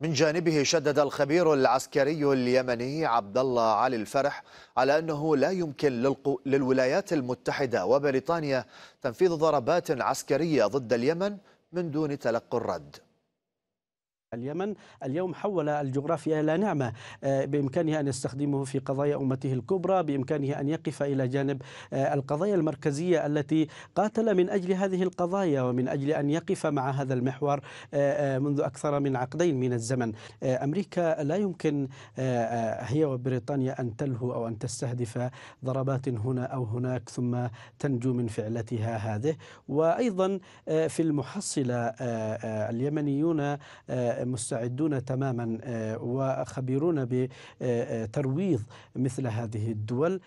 من جانبه شدد الخبير العسكري اليمني عبد الله علي الفرح على انه لا يمكن للولايات المتحده وبريطانيا تنفيذ ضربات عسكريه ضد اليمن من دون تلقي الرد اليمن اليوم حول الجغرافيا إلى نعمة آه، بإمكانه أن يستخدمه في قضايا أمته الكبرى بإمكانه أن يقف إلى جانب آه، القضايا المركزية التي قاتل من أجل هذه القضايا ومن أجل أن يقف مع هذا المحور آه، منذ أكثر من عقدين من الزمن أمريكا لا يمكن هي وبريطانيا أن تلهو أو أن تستهدف ضربات هنا أو هناك ثم تنجو من فعلتها هذه وأيضا في المحصلة اليمنيون مستعدون تماما آه، وخبيرون بترويض مثل هذه الدول